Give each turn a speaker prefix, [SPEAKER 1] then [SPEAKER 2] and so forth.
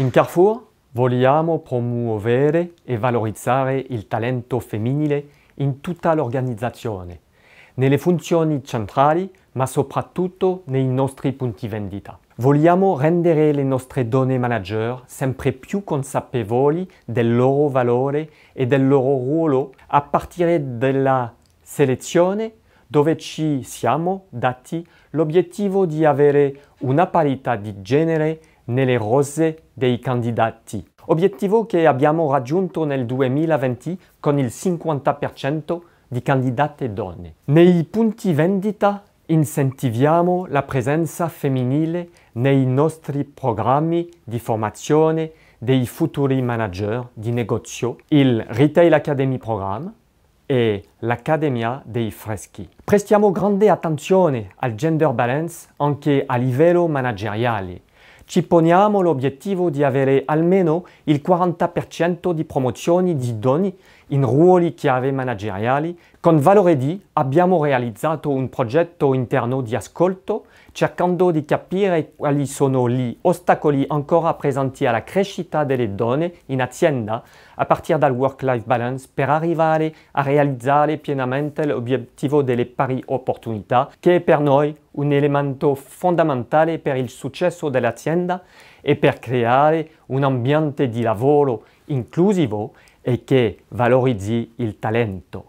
[SPEAKER 1] In Carrefour vogliamo promuovere e valorizzare il talento femminile in tutta l'organizzazione, nelle funzioni centrali, ma soprattutto nei nostri punti vendita. Vogliamo rendere le nostre donne manager sempre più consapevoli del loro valore e del loro ruolo a partire dalla selezione dove ci siamo dati l'obiettivo di avere una parità di genere nelle rose dei candidati. Obiettivo che abbiamo raggiunto nel 2020 con il 50% di candidate donne. Nei punti vendita incentiviamo la presenza femminile nei nostri programmi di formazione dei futuri manager di negozio, il Retail Academy Program e l'Accademia dei Freschi. Prestiamo grande attenzione al gender balance anche a livello manageriale ci poniamo l'obiettivo di avere almeno il 40% di promozioni di doni in ruoli chiave manageriali, con Valoredì abbiamo realizzato un progetto interno di ascolto cercando di capire quali sono gli ostacoli ancora presenti alla crescita delle donne in azienda a partire dal work-life balance per arrivare a realizzare pienamente l'obiettivo delle pari opportunità che è per noi un elemento fondamentale per il successo dell'azienda e per creare un ambiente di lavoro inclusivo e che valorizzi il talento.